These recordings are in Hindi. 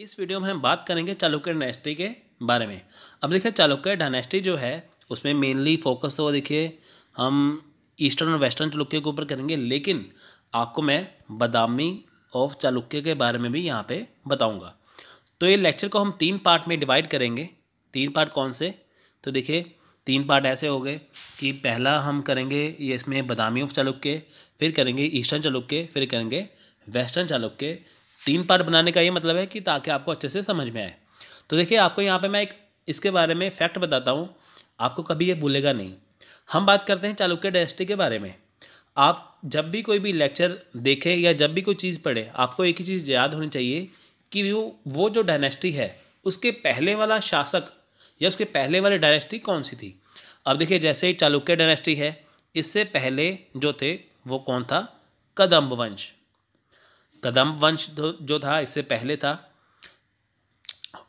इस वीडियो में हम बात करेंगे चालुक्य डायनेस्टी के बारे में अब देखिए चालुक्य डायनेस्टी जो है उसमें मेनली फोकस तो देखिए हम ईस्टर्न और वेस्टर्न चालुक्य के ऊपर करेंगे लेकिन आपको मैं बदामी ऑफ चालुक्य के बारे में भी यहाँ पे बताऊँगा तो ये लेक्चर को हम तीन पार्ट में डिवाइड करेंगे तीन पार्ट कौन से तो देखिए तीन पार्ट ऐसे हो गए कि पहला हम करेंगे ये इसमें बदामी ऑफ चालुक्य फिर करेंगे ईस्टर्न चालुक्य फिर करेंगे वेस्टर्न चालुक्य तीन पार्ट बनाने का ये मतलब है कि ताकि आपको अच्छे से समझ में आए तो देखिए आपको यहाँ पे मैं एक इसके बारे में फैक्ट बताता हूँ आपको कभी ये भूलेगा नहीं हम बात करते हैं चालुक्य डायनेस्टी के बारे में आप जब भी कोई भी लेक्चर देखें या जब भी कोई चीज़ पढ़े आपको एक ही चीज़ याद होनी चाहिए कि वो वो जो डायनेस्टी है उसके पहले वाला शासक या उसके पहले वाली डायनेस्टी कौन सी थी अब देखिए जैसे चालुक्य डायनेस्टी है इससे पहले जो थे वो कौन था कदम्ब वंश कदम वंश जो था इससे पहले था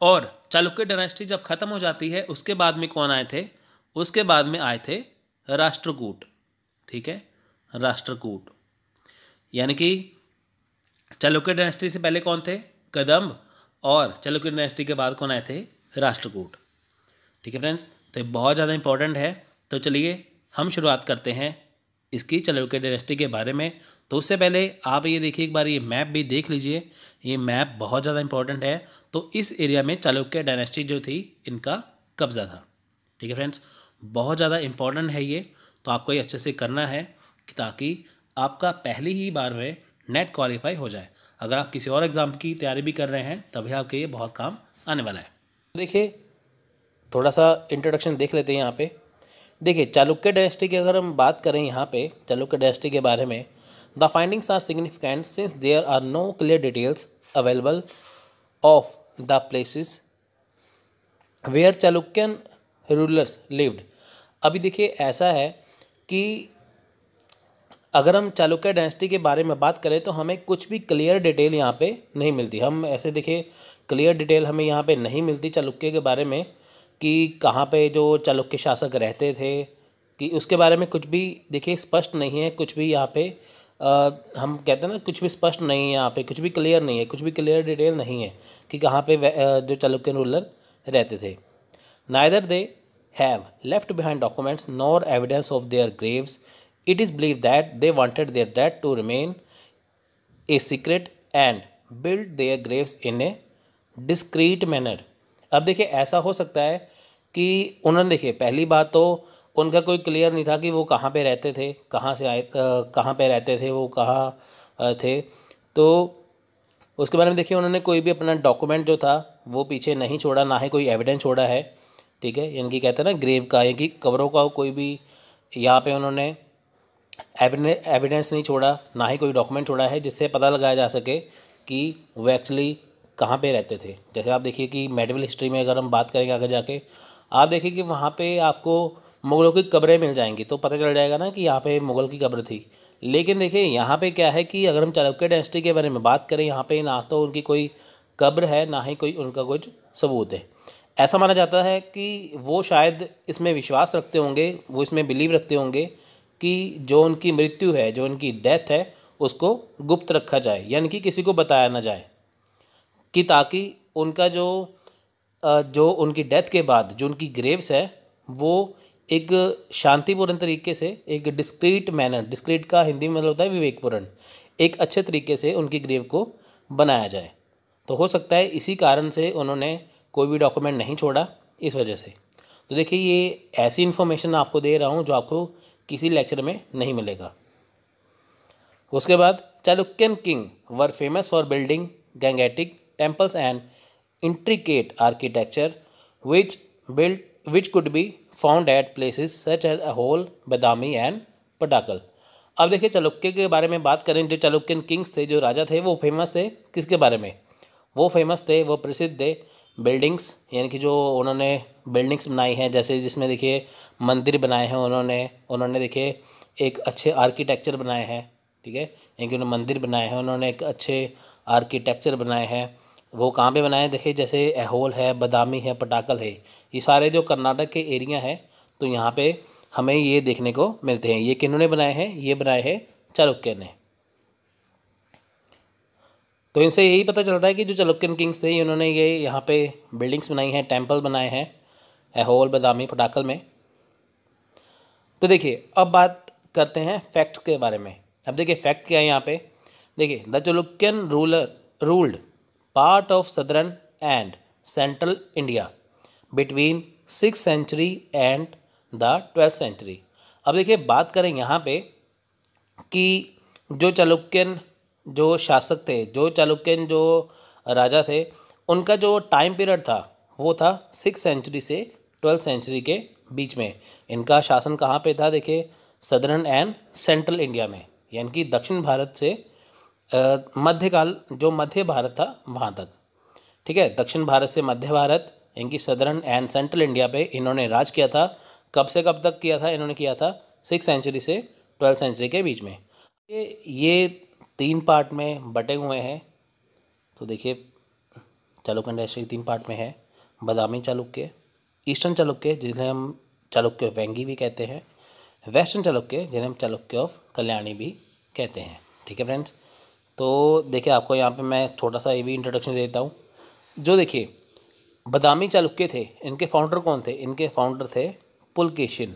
और चालुक्य डायनेस्टी जब खत्म हो जाती है उसके बाद में कौन आए थे उसके बाद में आए थे राष्ट्रकूट ठीक है राष्ट्रकूट यानी कि चालुक्य डायनेस्टी से पहले कौन थे कदम्ब और चालुक्य डायनेस्टी के बाद कौन आए थे राष्ट्रकूट ठीक है फ्रेंड्स तो ये बहुत ज़्यादा इंपॉर्टेंट है तो चलिए हम शुरुआत करते हैं इसकी चालुक्य डायनेस्टी के बारे में तो उससे पहले आप ये देखिए एक बार ये मैप भी देख लीजिए ये मैप बहुत ज़्यादा इंपॉर्टेंट है तो इस एरिया में चालुक्य डायनेस्टी जो थी इनका कब्ज़ा था ठीक है फ्रेंड्स बहुत ज़्यादा इंपॉर्टेंट है ये तो आपको ये अच्छे से करना है ताकि आपका पहली ही बार में नेट क्वालिफाई हो जाए अगर आप किसी और एग्ज़ाम की तैयारी भी कर रहे हैं तभी आपके ये बहुत काम आने वाला है देखिए थोड़ा सा इंट्रोडक्शन देख लेते हैं यहाँ पे देखिए चालुक्य डायनेस्टी की अगर हम बात करें यहाँ पे चालुक्य डायनेस्टी के बारे में The findings are significant since there are no clear details available of the places where Chalukyan rulers lived अभी देखिए ऐसा है कि अगर हम चालुक्य डायनेस्टी के बारे में बात करें तो हमें कुछ भी क्लियर डिटेल यहाँ पे नहीं मिलती हम ऐसे देखिए क्लियर डिटेल हमें यहाँ पे नहीं मिलती चालुक्य के बारे में कि कहाँ पे जो चालुक्य शासक रहते थे कि उसके बारे में कुछ भी देखिए स्पष्ट नहीं है कुछ भी यहाँ पे आ, हम कहते हैं ना कुछ भी स्पष्ट नहीं है यहाँ पे कुछ भी क्लियर नहीं है कुछ भी क्लियर डिटेल नहीं है कि कहाँ पे जो चालुक्य रूलर रहते थे neither they have left behind documents nor evidence of their graves it is believe that they wanted their death to remain a secret and build their graves in a discreet manner अब देखिए ऐसा हो सकता है कि उन्होंने देखिए पहली बात तो उनका कोई क्लियर नहीं था कि वो कहाँ पे रहते थे कहाँ से आए कहाँ पे रहते थे वो कहाँ थे तो उसके बारे में देखिए उन्होंने कोई भी अपना डॉक्यूमेंट जो था वो पीछे नहीं छोड़ा ना ही कोई एविडेंस छोड़ा है ठीक है यानी कि कहते हैं ना ग्रेव का यानी कि का कोई भी यहाँ पे उन्होंने एविडेंस नहीं छोड़ा ना ही कोई डॉक्यूमेंट छोड़ा है जिससे पता लगाया जा सके कि वो एक्चुअली कहाँ पे रहते थे जैसे आप देखिए कि मेडिकल हिस्ट्री में अगर हम बात करेंगे आगे जाके आप देखिए कि वहाँ पे आपको मुग़लों की कब्रें मिल जाएंगी तो पता चल जाएगा ना कि यहाँ पे मुग़ल की कब्र थी लेकिन देखिए यहाँ पे क्या है कि अगर हम चालुक्य डायनेस्टी के बारे में बात करें यहाँ पे ना तो उनकी कोई कब्र है ना ही कोई उनका कुछ सबूत है ऐसा माना जाता है कि वो शायद इसमें विश्वास रखते होंगे वो इसमें बिलीव रखते होंगे कि जो उनकी मृत्यु है जो उनकी डेथ है उसको गुप्त रखा जाए यानी कि किसी को बताया ना जाए कि ताकि उनका जो जो उनकी डेथ के बाद जो उनकी ग्रेव्स है वो एक शांतिपूर्ण तरीके से एक डिस्क्रीट मैनर डिस्क्रीट का हिंदी में मतलब होता है विवेकपूर्ण एक अच्छे तरीके से उनकी ग्रेव को बनाया जाए तो हो सकता है इसी कारण से उन्होंने कोई भी डॉक्यूमेंट नहीं छोड़ा इस वजह से तो देखिए ये ऐसी इन्फॉर्मेशन आपको दे रहा हूँ जो आपको किसी लेक्चर में नहीं मिलेगा उसके बाद Chalukyan king were famous for building gigantic temples and intricate architecture which build which could be found at places such as Aihole Badami and Pattadakal अब देखिए चालुक्य के बारे में बात करें जो चालुक्यन किंग्स थे जो राजा थे वो फेमस थे किसके बारे में वो फेमस थे वो प्रसिद्ध थे बिल्डिंग्स यानी कि जो उन्होंने बिल्डिंग्स बनाई हैं जैसे जिसमें देखिए मंदिर बनाए हैं उन्होंने उन्होंने देखिए एक अच्छे आर्किटेक्चर बनाए हैं ठीक है यानी कि उन्होंने मंदिर बनाए हैं उन्होंने एक अच्छे आर्किटेक्चर बनाए हैं वो कहाँ पे बनाए देखे जैसे एहोल है बदामी है पटाकल है ये सारे जो कर्नाटक के एरिया हैं तो यहाँ पे हमें ये देखने को मिलते हैं ये किन्होंने बनाए हैं ये बनाए हैं चालुक्य ने तो इनसे यही पता चलता है कि जो चलुक्यन किंग्स थे इन्होंने ये यहाँ पे बिल्डिंग्स बनाई हैं टेम्पल बनाए हैं एहोल बदामी पटाकल में तो देखिए अब बात करते हैं फैक्ट्स के बारे में अब देखिए फैक्ट क्या है यहाँ पे देखिए the Chalukyan ruler ruled part of southern and central India between six century and the twelfth century अब देखिए बात करें यहाँ पे कि जो चालुक्यन जो शासक थे जो चालुक्यन जो राजा थे उनका जो टाइम पीरियड था वो था सिक्स सेंचुरी से ट्वेल्थ सेंचुरी के बीच में इनका शासन कहाँ पे था देखिए सदरन एंड सेंट्रल इंडिया में यानी कि दक्षिण भारत से मध्यकाल जो मध्य भारत था वहाँ तक ठीक है दक्षिण भारत से मध्य भारत इनकी सदर्न एंड सेंट्रल इंडिया पे इन्होंने राज किया था कब से कब तक किया था इन्होंने किया था सिक्स सेंचुरी से ट्वेल्थ सेंचुरी के बीच में ये ये तीन पार्ट में बटे हुए हैं तो देखिए चालुक्य इंडस्ट्री तीन पार्ट में है बदामी चालुक्य ईस्टर्न चालुक्य जिन्हें हम चालुक्य ऑफ वेंगी भी कहते हैं वेस्टर्न चालुक्य जिन्हें हम चालुक्य ऑफ कल्याणी भी कहते हैं ठीक है फ्रेंड्स तो देखिए आपको यहाँ पे मैं थोड़ा सा ये भी इंट्रोडक्शन देता हूँ जो देखिए बदामी चालुक्य थे इनके फाउंडर कौन थे इनके फाउंडर थे पुलकेशिन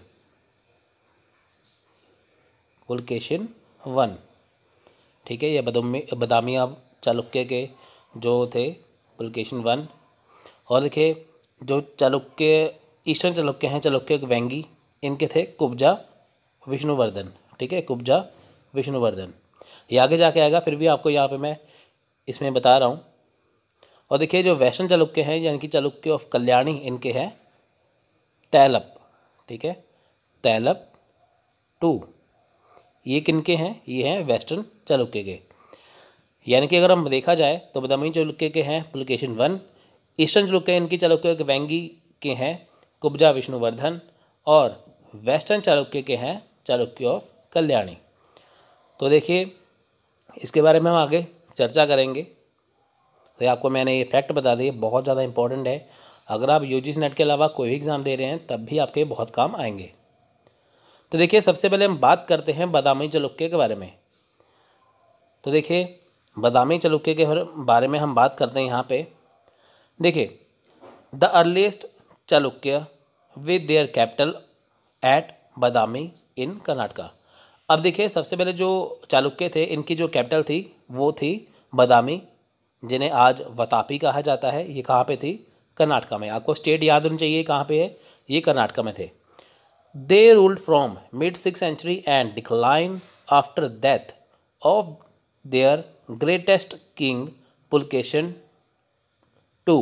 पुलकेशिन वन ठीक है ये बदमी बदामी आप चालुक्य के जो थे पुलकेशिन वन और देखिए जो चालुक्य ईस्टर्न चालुक्य हैं चालुक्य वेंगी इनके थे कुब्जा विष्णुवर्धन ठीक है कुब्जा विष्णुवर्धन ये आगे जाके आएगा फिर भी आपको यहाँ पे मैं इसमें बता रहा हूँ और देखिए जो वैष्णव चालुक्य हैं यानी कि चालुक्य ऑफ कल्याणी इनके हैं तैलप ठीक है तैलप टू ये किनके हैं ये हैं वेस्टर्न चालुक्य के यानी कि अगर हम देखा जाए तो बदामी चालुक्य के हैं पुलकेशन वन ईस्टर्न चालुक्य इनकी चालुक्य के वैंगी के हैं कुब्जा विष्णुवर्धन और वेस्टर्न चालुक्य के हैं चालुक्य ऑफ कल्याणी तो देखिए इसके बारे में हम आगे चर्चा करेंगे तो आपको मैंने ये फैक्ट बता दिए बहुत ज़्यादा इंपॉर्टेंट है अगर आप यू जी नेट के अलावा कोई भी एग्ज़ाम दे रहे हैं तब भी आपके बहुत काम आएंगे तो देखिए सबसे पहले हम बात करते हैं बदामी चलुक्के के बारे में तो देखिए बदामी चलुक्के के बारे में हम बात करते हैं यहाँ पे देखिए the earliest Chalukya with their capital at Badami in Karnataka अब देखिए सबसे पहले जो चालुक्य थे इनकी जो कैपिटल थी वो थी बदामी जिन्हें आज वतापी कहा जाता है ये कहाँ पे थी कर्नाटका में आपको स्टेट याद होनी चाहिए कहाँ पे है ये कर्नाटका में थे they ruled from mid six century and decline after death of their greatest king Pulakeshin two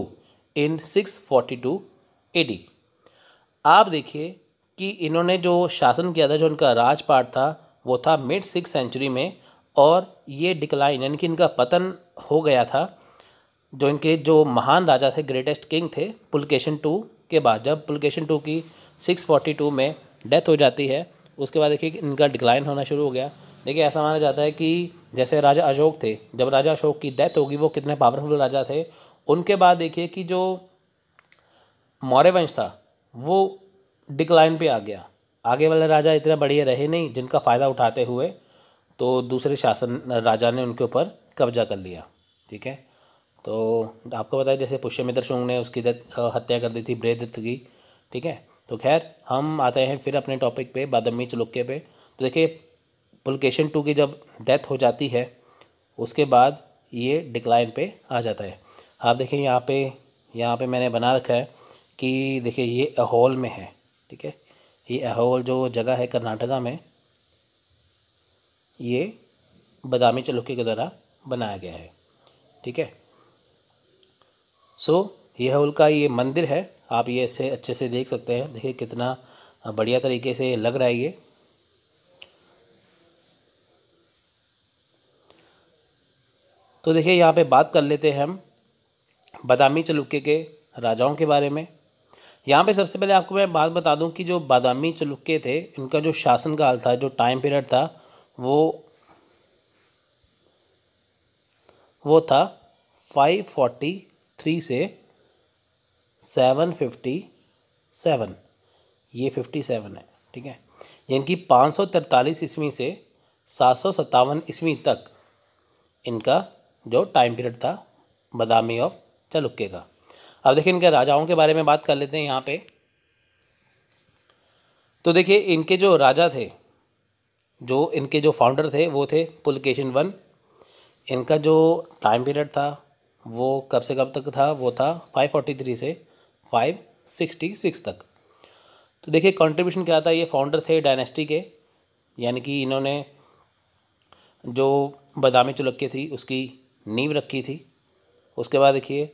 in six forty two AD आप देखिए कि इन्होंने जो शासन किया था जो उनका राजपाट था वो था मिड सिक्स सेंचुरी में और ये डिक्लाइन यानी कि इनका पतन हो गया था जो इनके जो महान राजा थे ग्रेटेस्ट किंग थे पुलकेशन टू के बाद जब पुलकेशन टू की सिक्स फोर्टी टू में डेथ हो जाती है उसके बाद देखिए इनका डिक्लाइन होना शुरू हो गया देखिए ऐसा माना जाता है कि जैसे राजा अशोक थे जब राजा अशोक की डेथ होगी वो कितने पावरफुल राजा थे उनके बाद देखिए कि जो मौर्य वंश था वो डिक्लाइन पे आ गया आगे वाले राजा इतने बढ़िया रहे नहीं जिनका फ़ायदा उठाते हुए तो दूसरे शासन राजा ने उनके ऊपर कब्जा कर लिया ठीक है तो आपको बताया जैसे पुष्यमित्र शुंग ने उसकी हत्या कर दी थी ब्रेदत्त की ठीक है तो खैर हम आते हैं फिर अपने टॉपिक पे बादमी चलुक्के पे तो देखिए पुलकेशन टू की जब डेथ हो जाती है उसके बाद ये डिक्लाइन पे आ जाता है आप देखिए यहाँ पे यहाँ पे मैंने बना रखा है कि देखिए ये अहोल में है ठीक है ये अहोल जो जगह है कर्नाटका में ये बदामी चलुक्य के द्वारा बनाया गया है ठीक है सो यह ये का ये मंदिर है आप ये इसे अच्छे से देख सकते हैं देखिए कितना बढ़िया तरीके से लग रहा है ये तो देखिए यहाँ पे बात कर लेते हैं हम बदामी चलुक्य के राजाओं के बारे में यहाँ पे सबसे पहले आपको मैं बात बता दूँ कि जो बादामी चलुक्के थे इनका जो शासनकाल था जो टाइम पीरियड था वो वो था 543 से 757 ये 57 है ठीक है इनकी पाँच सौ तरतालीस ईस्वी से सात सौ सत्तावन ईस्वी तक इनका जो टाइम पीरियड था बादामी ऑफ चलुक्के का अब देखिए इनके राजाओं के बारे में बात कर लेते हैं यहाँ पे तो देखिए इनके जो राजा थे जो इनके जो फाउंडर थे वो थे पुलकेशन वन इनका जो टाइम पीरियड था वो कब से कब तक था वो था 543 से 566 तक तो देखिए कंट्रीब्यूशन क्या था ये फाउंडर थे डायनेस्टी के यानी कि इन्होंने जो बादामी चुलक्के थी उसकी नींव रखी थी उसके बाद देखिए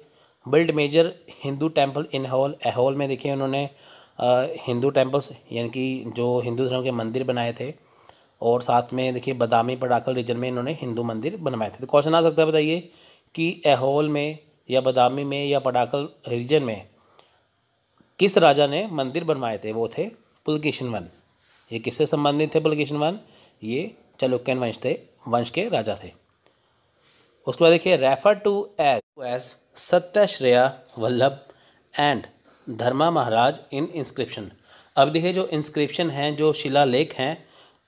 build major Hindu temple in हॉल एहोल में देखिए उन्होंने हिंदू टेम्पल्स यानी कि जो हिंदू धर्म के मंदिर बनाए थे और साथ में देखिए बदामी पड़ाकल रीजन में इन्होंने हिंदू मंदिर बनवाए थे तो क्वेश्चन आ सकता है बताइए कि एहोल में या बदामी में या पड़ाकल रीजन में किस राजा ने मंदिर बनवाए थे वो थे पुलकेशन वन ये किससे संबंधित थे पुलकेशन वन ये चलुक्यन वंश थे वंश के राजा थे उसके बाद देखिए refer to as as Satyashraya Vallabha and Dharma Maharaja in inscription अब देखिए जो इंस्क्रिप्शन हैं जो शिलालेख हैं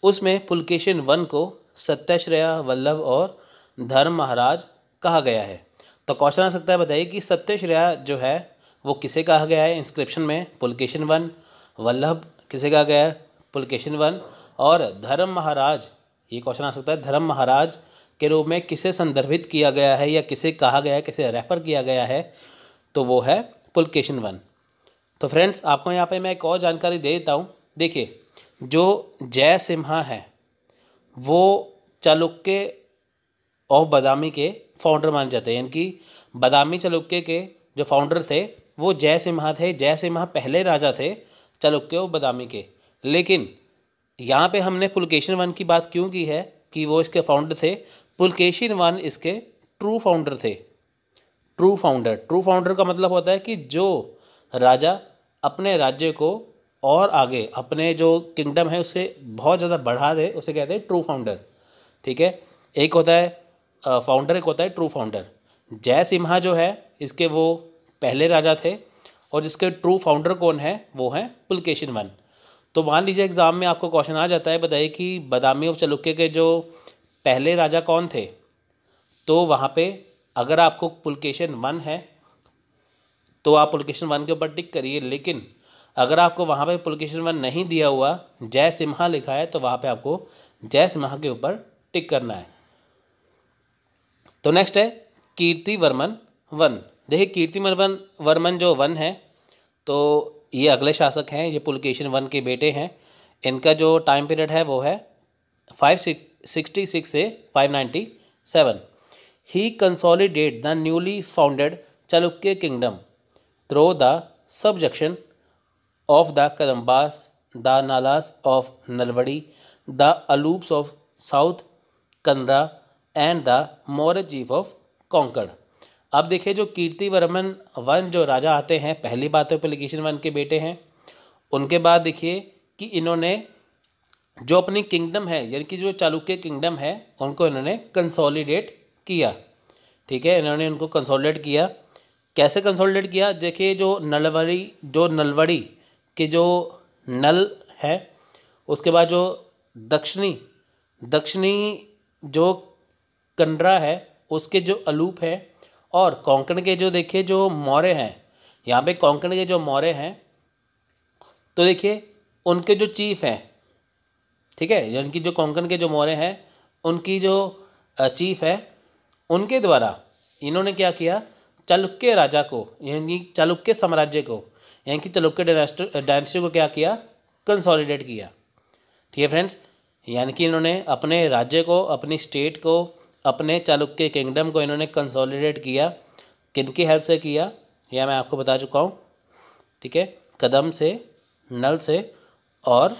उसमें पुलकेशन वन को सत्याश्रेया वल्लभ और धर्म महाराज कहा गया है तो क्वेश्चन आ सकता है बताइए कि सत्यश्रेया जो है वो किसे कहा गया है इंस्क्रिप्शन में पुलकेशन वन वल्लभ किसे कहा गया है पुलकेशन वन और धर्म महाराज ये क्वेश्चन आ सकता है धर्म महाराज के रूप में किसे संदर्भित किया गया है या किसे कहा गया है किसे रेफ़र किया गया है तो वो है पुलकेशन वन तो फ्रेंड्स आपको यहाँ पे मैं एक और जानकारी दे देता हूँ देखिए जो जय सिम्हा है वो चालुक्य और बदामी के फाउंडर माने जाते हैं इनकी बदामी चालुक्य के जो फाउंडर थे वो जय सिम्हा थे जय सिम्हा पहले राजा थे चालुक्य और बदामी के लेकिन यहाँ पे हमने पुलकेशन वन की बात क्यों की है कि वो इसके फाउंडर थे पुलकेशिन वन इसके ट्रू फाउंडर थे ट्रू फाउंडर ट्रू फाउंडर का मतलब होता है कि जो राजा अपने राज्य को और आगे अपने जो किंगडम है उसे बहुत ज़्यादा बढ़ा दे उसे कहते हैं ट्रू फाउंडर ठीक है एक होता है फाउंडर एक होता है ट्रू फाउंडर जय सिम्हा जो है इसके वो पहले राजा थे और जिसके ट्रू फाउंडर कौन है वो है पुलकेशिन वन तो मान लीजिए एग्ज़ाम में आपको क्वेश्चन आ जाता है बताइए कि बदामी और चलुक्के के जो पहले राजा कौन थे तो वहाँ पे अगर आपको पुलकेशन वन है तो आप पुलकेशन वन के ऊपर टिक करिए लेकिन अगर आपको वहाँ पे पुलकेशन वन नहीं दिया हुआ जय सिम्हा लिखा है तो वहाँ पे आपको जय सिम्हा के ऊपर टिक करना है तो नेक्स्ट है कीर्ति वर्मन वन देखिए कीर्ति वर्मन वर्मन जो वन है तो ये अगले शासक हैं ये पुलकेशन वन के बेटे हैं इनका जो टाइम पीरियड है वो है फाइव सिक्स सिक्सटी सिक्स से फाइव नाइन्टी सेवन ही consolidate the newly founded Chalukya kingdom through the subjection of the Kadambas the Nalas of Nalavadi the Alupas of south Kanara and the Maurya chief of Konkan अब देखिए जो कीर्ति वर्मन वन जो राजा आते हैं पहली बात तो एप्लीकेशन वन के बेटे हैं उनके बाद देखिए कि इन्होंने जो अपनी किंगडम है यानी कि जो चालुक्य किंगडम है उनको इन्होंने कंसोलिडेट किया ठीक है इन्होंने उनको कंसोलिडेट किया कैसे कंसोलिडेट किया देखिए जो नलवड़ी जो नलवड़ी के जो नल है उसके बाद जो दक्षिणी दक्षिणी जो कंडरा है उसके जो अलूप है और कोंकण के जो देखिए जो मौर्य हैं यहाँ पे कोंकण के जो मौर्य हैं तो देखिए उनके जो चीफ हैं ठीक है यानी कि जो कोंकण के जो मौर्य हैं उनकी जो चीफ है उनके द्वारा इन्होंने क्या किया चालुक्य राजा को यानी चालुक्य साम्राज्य को यानी कि चालुक्य डायनेस्टी को क्या किया कंसोलिडेट किया ठीक है फ्रेंड्स यानी कि इन्होंने अपने राज्य को अपनी स्टेट को अपने चालुक्य किंगडम को इन्होंने कंसोलिडेट किया किनकी हेल्प से किया यह मैं आपको बता चुका हूँ ठीक है कदम से नल से और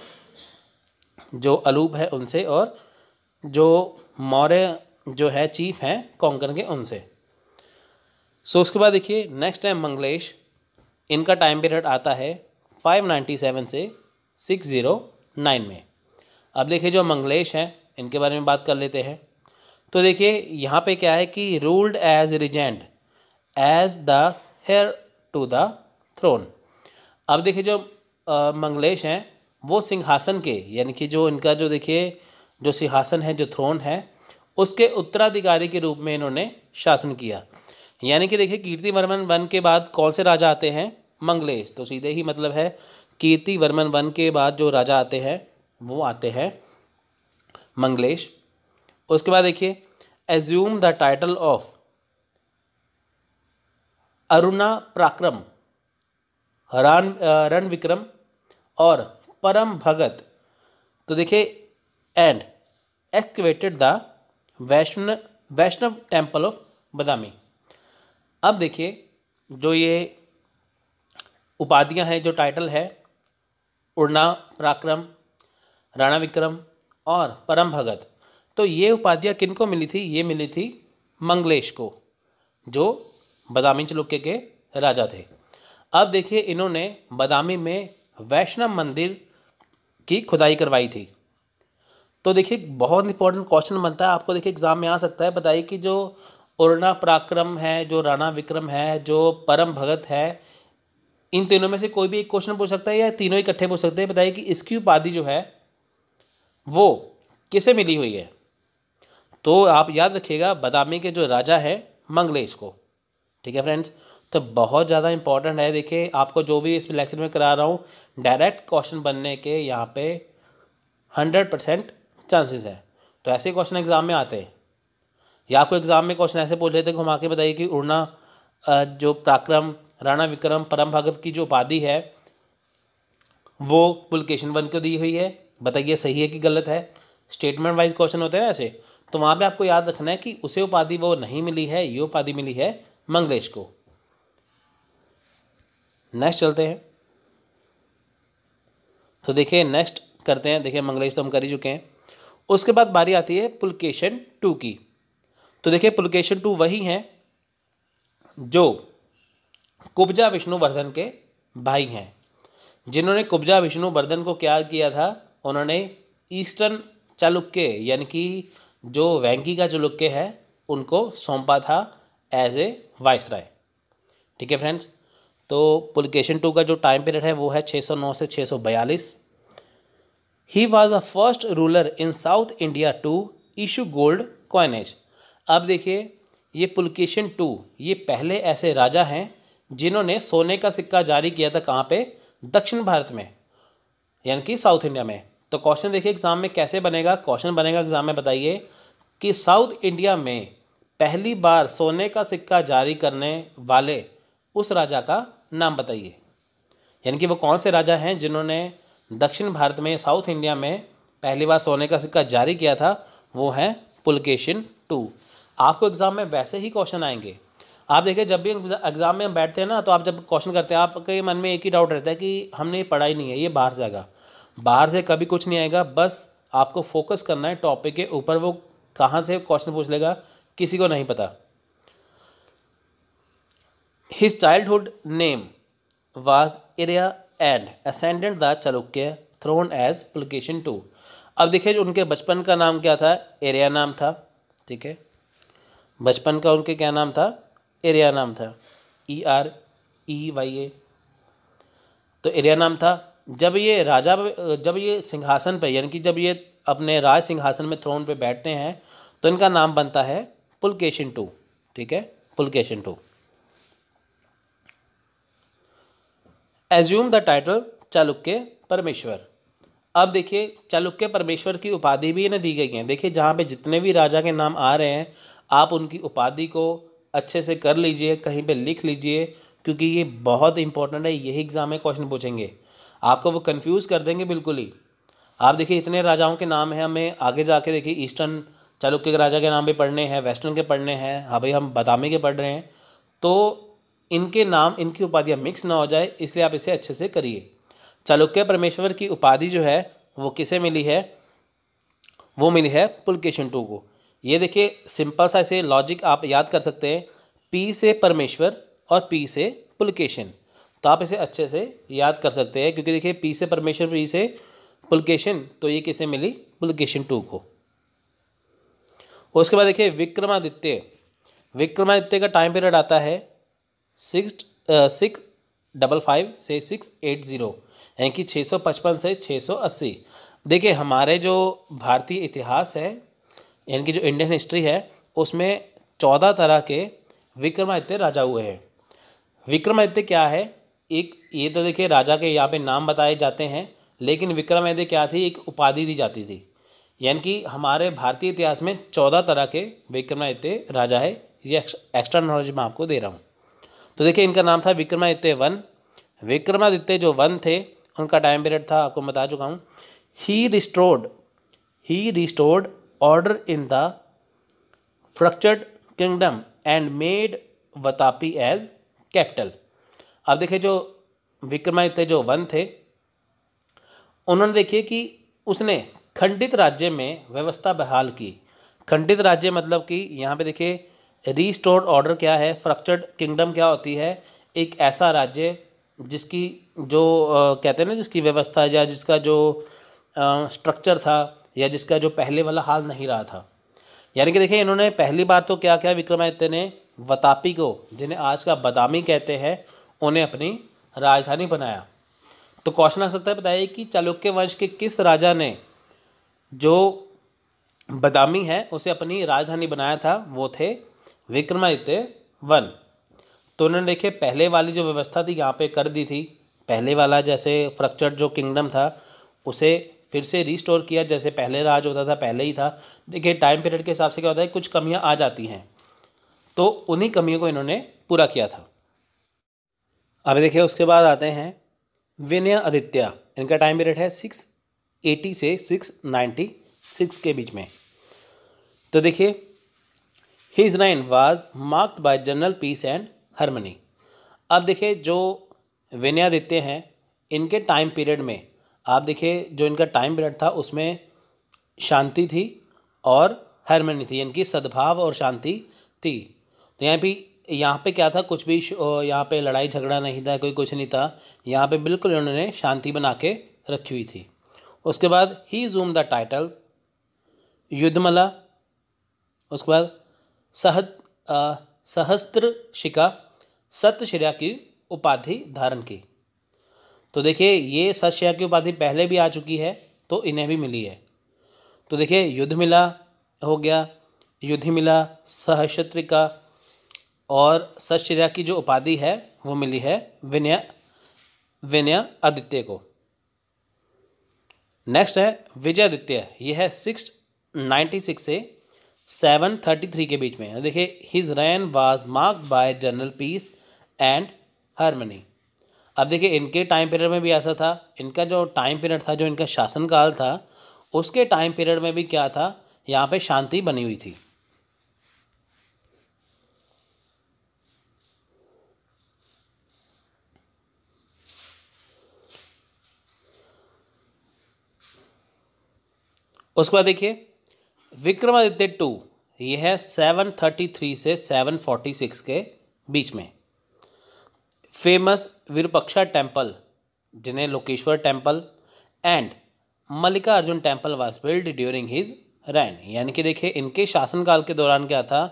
जो अलूब है उनसे और जो मौर्य जो है चीफ हैं कोंकण के उनसे सो उसके बाद देखिए नेक्स्ट है मंगलेश इनका टाइम पीरियड आता है 597 से 609 में अब देखिए जो मंगलेश हैं इनके बारे में बात कर लेते हैं तो देखिए यहाँ पे क्या है कि ruled as regent as the heir to the throne अब देखिए जो आ, मंगलेश हैं वो सिंहासन के यानी कि जो इनका जो देखिए जो सिंहासन है जो थ्रोन है उसके उत्तराधिकारी के रूप में इन्होंने शासन किया यानी कि देखिए कीर्ति वर्मन वन के बाद कौन से राजा आते हैं मंगलेश तो सीधे ही मतलब है कीर्ति वर्मन वन के बाद जो राजा आते हैं वो आते हैं मंगलेश उसके बाद देखिए assume the title of Aruna Parakrama Ran Rana Vikrama और परम भगत तो देखिए and excavated the Vaishnava Vaishnava temple of Badami अब देखिए जो ये उपाधियां हैं जो टाइटल है उड़ना पराक्रम राणा विक्रम और परम भगत तो ये उपाधियाँ किनको मिली थी ये मिली थी मंगलेश को जो बदामी चलुक्य के राजा थे अब देखिए इन्होंने बदामी में वैष्णव मंदिर की खुदाई करवाई थी तो देखिए बहुत इंपॉर्टेंट क्वेश्चन बनता है आपको देखिए एग्ज़ाम में आ सकता है बताइए कि जो उर्णा पराक्रम है जो राणा विक्रम है जो परम भगत है इन तीनों में से कोई भी एक क्वेश्चन पूछ सकता है या तीनों इकट्ठे पूछ सकते हैं बताइए कि इसकी उपाधि जो है वो किसे मिली हुई है तो आप याद रखिएगा बदामी के जो राजा है मंगलेश को ठीक है फ्रेंड्स तो बहुत ज़्यादा इंपॉर्टेंट है देखिए आपको जो भी इस लेक्चर में करा रहा हूँ डायरेक्ट क्वेश्चन बनने के यहाँ पे हंड्रेड परसेंट चांसेस है तो ऐसे क्वेश्चन एग्ज़ाम में आते हैं या आपको एग्ज़ाम में क्वेश्चन ऐसे पूछ लेते घुमा के बताइए कि उड़ना जो पराक्रम राणा विक्रम परम भगत की जो उपाधि है वो पुलकेशन बन दी हुई है बताइए सही है कि गलत है स्टेटमेंट वाइज क्वेश्चन होते हैं ना ऐसे तो वहाँ पे आपको याद रखना है कि उसे उपाधि वो नहीं मिली है ये उपाधि मिली है मंगलेश को नेक्स्ट चलते हैं तो देखिए नेक्स्ट करते हैं देखिए मंगलेश तो हम कर ही चुके हैं उसके बाद बारी आती है पुलकेशन टू की तो देखिए पुलकेशन टू वही हैं जो कुब्जा विष्णुवर्धन के भाई हैं जिन्होंने कुब्जा विष्णुवर्धन को क्या किया था उन्होंने ईस्टर्न चालुक्य यानी कि जो वैंकी का चालुक्य है उनको सौंपा था एज ए वाइस ठीक है फ्रेंड्स तो पुलिकेशन टू का जो टाइम पीरियड है वो है 609 से 642 he was a first ruler in south India to issue gold coinage अब देखिए ये पुलकेशन टू ये पहले ऐसे राजा हैं जिन्होंने सोने का सिक्का जारी किया था कहाँ पे दक्षिण भारत में यानी कि साउथ इंडिया में तो क्वेश्चन देखिए एग्ज़ाम में कैसे बनेगा क्वेश्चन बनेगा एग्ज़ाम में बताइए कि साउथ इंडिया में पहली बार सोने का सिक्का जारी करने वाले उस राजा का नाम बताइए यानी कि वो कौन से राजा हैं जिन्होंने दक्षिण भारत में साउथ इंडिया में पहली बार सोने का सिक्का जारी किया था वो हैं पुलकेशन टू आपको एग्ज़ाम में वैसे ही क्वेश्चन आएंगे आप देखिए जब भी एग्ज़ाम में हम बैठते हैं ना तो आप जब क्वेश्चन करते हैं आपके मन में एक ही डाउट रहता है कि हमने ये पढ़ाई नहीं है ये बाहर से आएगा बाहर से कभी कुछ नहीं आएगा बस आपको फोकस करना है टॉपिक के ऊपर वो कहाँ से क्वेश्चन पूछ लेगा किसी को नहीं पता His childhood name was Arya and ascended the Chalukya throne as Pulakeshin two अब देखिए उनके बचपन का नाम क्या था एरिया नाम था ठीक है बचपन का उनके क्या नाम था एरिया नाम था ई आर ई वाई ए तो एरिया नाम था जब ये राजा जब ये सिंहासन पे यानी कि जब ये अपने राज सिंहासन में थ्रोन पे बैठते हैं तो इनका नाम बनता है पुलकेशन टू ठीक है Pulakeshin two assume the title Chalukya Parameshwara अब देखिए चालुक्य परमेश्वर की उपाधि भी इन्हें दी गई है देखिए जहाँ पे जितने भी राजा के नाम आ रहे हैं आप उनकी उपाधि को अच्छे से कर लीजिए कहीं पे लिख लीजिए क्योंकि ये बहुत इंपॉर्टेंट है यही एग्ज़ाम में क्वेश्चन पूछेंगे आपको वो कन्फ्यूज़ कर देंगे बिल्कुल ही आप देखिए इतने राजाओं के नाम हैं हमें आगे जाके देखिए ईस्टर्न चालुक्य के राजा के नाम भी पढ़ने हैं वेस्टर्न के पढ़ने हैं हाँ भाई हम बदामी के पढ़ रहे हैं तो इनके नाम इनकी उपाधियाँ मिक्स ना हो जाए इसलिए आप इसे अच्छे से करिए चालुक्य परमेश्वर की उपाधि जो है वो किसे मिली है वो मिली है पुलकेशन टू को ये देखिए सिंपल सा इसे लॉजिक आप याद कर सकते हैं पी से परमेश्वर और पी से पुलकेशन तो आप इसे अच्छे से याद कर सकते हैं क्योंकि देखिए पी से परमेश्वर पी से पुलकेशन तो ये किसे मिली पुलकेशन टू को उसके बाद देखिए विक्रमादित्य विक्रमादित्य का टाइम पीरियड आता है सिक्स सिक्स डबल फाइव से सिक्स एट ज़ीरो यानी कि छः सौ पचपन से छः सौ अस्सी देखिए हमारे जो भारतीय इतिहास है यानी कि जो इंडियन हिस्ट्री है उसमें चौदह तरह के विक्रमादित्य राजा हुए हैं विक्रमादित्य क्या है एक ये तो देखिए राजा के यहाँ पे नाम बताए जाते हैं लेकिन विक्रमादित्य क्या थी एक उपाधि दी जाती थी यानी कि हमारे भारतीय इतिहास में चौदह तरह के विक्रमादित्य राजा है ये एक्स्ट्रा नॉलेज मैं आपको दे रहा हूँ तो देखिए इनका नाम था विक्रमादित्य वन विक्रमादित्य जो वन थे उनका टाइम पीरियड था आपको बता चुका हूँ he restored he restored order in the fractured kingdom and made Vatapi as capital अब देखिए जो विक्रमादित्य जो वन थे उन्होंने देखिए कि उसने खंडित राज्य में व्यवस्था बहाल की खंडित राज्य मतलब कि यहाँ पे देखिए रीस्टोर्ड ऑर्डर क्या है फ्रक्चर्ड किंगडम क्या होती है एक ऐसा राज्य जिसकी जो आ, कहते हैं ना जिसकी व्यवस्था या जिसका जो स्ट्रक्चर था या जिसका जो पहले वाला हाल नहीं रहा था यानी कि देखिए इन्होंने पहली बार तो क्या क्या विक्रमादित्य ने वतापी को जिन्हें आज का बदामी कहते हैं उन्हें अपनी राजधानी बनाया तो क्वेश्चन आ सकता है बताइए कि चालुक्य वंश के किस राजा ने जो बदामी है उसे अपनी राजधानी बनाया था वो थे विक्रमादित्य वन तो उन्होंने देखिए पहले वाली जो व्यवस्था थी यहाँ पे कर दी थी पहले वाला जैसे फ्रक्चर्ड जो किंगडम था उसे फिर से रिस्टोर किया जैसे पहले राज होता था पहले ही था देखिए टाइम पीरियड के हिसाब से क्या होता है कुछ कमियाँ आ जाती हैं तो उन्हीं कमियों को इन्होंने पूरा किया था अब देखिए उसके बाद आते हैं विनय आदित्य इनका टाइम पीरियड है सिक्स एटी से सिक्स नाइन्टी सिक्स के बीच में तो देखिए his reign was marked by general peace and harmony अब देखिए जो विनयादित्य हैं इनके टाइम पीरियड में आप देखिए जो इनका टाइम पीरियड था उसमें शांति थी और हारमनी थी इनकी सद्भाव और शांति थी तो यहाँ भी यहाँ पे क्या था कुछ भी यहाँ पे लड़ाई झगड़ा नहीं था कोई कुछ नहीं था यहाँ पे बिल्कुल इन्होंने शांति बना के रखी हुई थी उसके बाद he assume the title Yuddhamalla उसके बाद सह सहस्त्रशिका सत्यशिला की उपाधि धारण की तो देखिए ये सत्यशिला की उपाधि पहले भी आ चुकी है तो इन्हें भी मिली है तो देखिए युद्ध मिला हो गया युद्ध मिला सहस्त्रिका और सत्यशिला की जो उपाधि है वो मिली है विनय विनय आदित्य को नेक्स्ट है विजय आदित्य यह है सिक्स नाइन्टी सिक्स से सेवन थर्टी थ्री के बीच में देखिए his reign was marked by general peace and harmony अब देखिए इनके टाइम पीरियड में भी ऐसा था इनका जो टाइम पीरियड था जो इनका शासनकाल था उसके टाइम पीरियड में भी क्या था यहाँ पे शांति बनी हुई थी उसके बाद देखिए विक्रमादित्य टू ये है सेवन थर्टी थ्री से सेवन फोर्टी सिक्स के बीच में फेमस वीरपक्षा टेम्पल जिन्हें Lokeshwara temple and Mallikarjuna temple was build during his reign यानी कि देखिए इनके शासनकाल के दौरान क्या था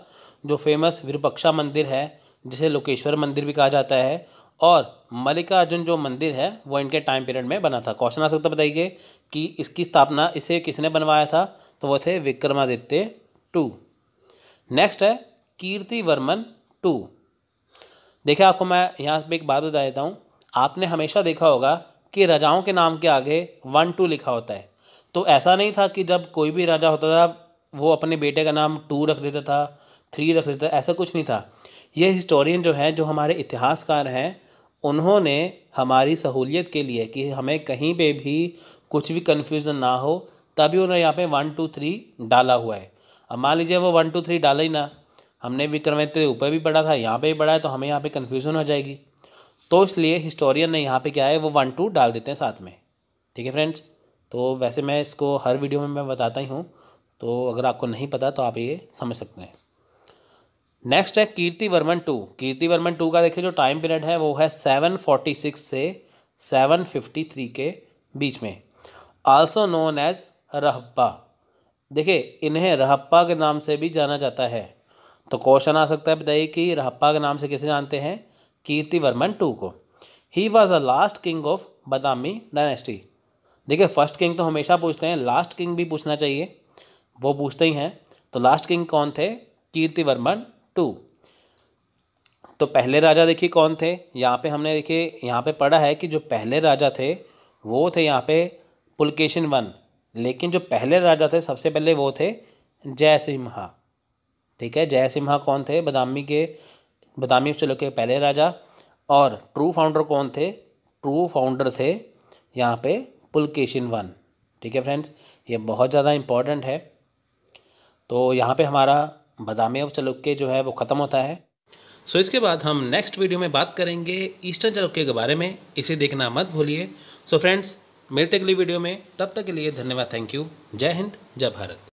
जो फेमस वीरपक्षा मंदिर है जिसे लोकेश्वर मंदिर भी कहा जाता है और मल्लिका अर्जुन जो मंदिर है वो इनके टाइम पीरियड में बना था क्वेश्चन आ सकता बताइए कि इसकी स्थापना इसे किसने बनवाया था तो वो थे विक्रमादित्य टू नेक्स्ट है कीर्ति वर्मन टू देखिए आपको मैं यहाँ पे एक बात बता देता हूँ आपने हमेशा देखा होगा कि राजाओं के नाम के आगे वन टू लिखा होता है तो ऐसा नहीं था कि जब कोई भी राजा होता था वो अपने बेटे का नाम टू रख देता था थ्री रख देता था ऐसा कुछ नहीं था ये हिस्टोरियन जो हैं जो हमारे इतिहासकार हैं उन्होंने हमारी सहूलियत के लिए कि हमें कहीं पे भी कुछ भी कन्फ्यूज़न ना हो तभी उन्होंने यहाँ पे वन टू थ्री डाला हुआ है अब मान लीजिए वो वन टू थ्री डाला ही ना हमने विक्रमादित्य ऊपर भी पढ़ा था यहाँ पे भी पढ़ा है तो हमें यहाँ पे कन्फ्यूज़न हो जाएगी तो इसलिए हिस्टोरियन ने यहाँ पे क्या है वो वन टू डाल देते हैं साथ में ठीक है फ्रेंड्स तो वैसे मैं इसको हर वीडियो में मैं बताता ही हूँ तो अगर आपको नहीं पता तो आप ये समझ सकते हैं नेक्स्ट है कीर्ति वर्मन टू कीर्ति वर्मन टू का देखिए जो टाइम पीरियड है वो है सेवन फोर्टी सिक्स से सेवन फिफ्टी थ्री के बीच में आल्सो नोन एज रहप्पा देखिए इन्हें रहप्पा के नाम से भी जाना जाता है तो क्वेश्चन आ सकता है बताइए कि रहप्पा के नाम से किसे जानते हैं कीर्ति वर्मन टू को he was a last king of Badami dynasty देखिए फर्स्ट किंग तो हमेशा पूछते हैं लास्ट किंग भी पूछना चाहिए वो पूछते ही हैं तो लास्ट किंग कौन थे कीर्ति वर्मन टू तो पहले राजा देखिए कौन थे यहाँ पे हमने देखिए यहाँ पे पढ़ा है कि जो पहले राजा थे वो थे यहाँ पे पुलकेशन वन लेकिन जो पहले राजा थे सबसे पहले वो थे जय सिम्हा ठीक है जय सिम्हा कौन थे बदामी के बदामी चलो के पहले राजा और ट्रू फाउंडर कौन थे ट्रू फाउंडर थे यहाँ पे पुलकेशिन वन ठीक है फ्रेंड्स ये बहुत ज़्यादा इम्पॉर्टेंट है तो यहाँ पे हमारा बदामी और चलुक्के जो है वो ख़त्म होता है सो so, इसके बाद हम नेक्स्ट वीडियो में बात करेंगे ईस्टर्न चलुक्के के बारे में इसे देखना मत भूलिए सो फ्रेंड्स मिलते अगली वीडियो में तब तक के लिए धन्यवाद थैंक यू जय हिंद जय भारत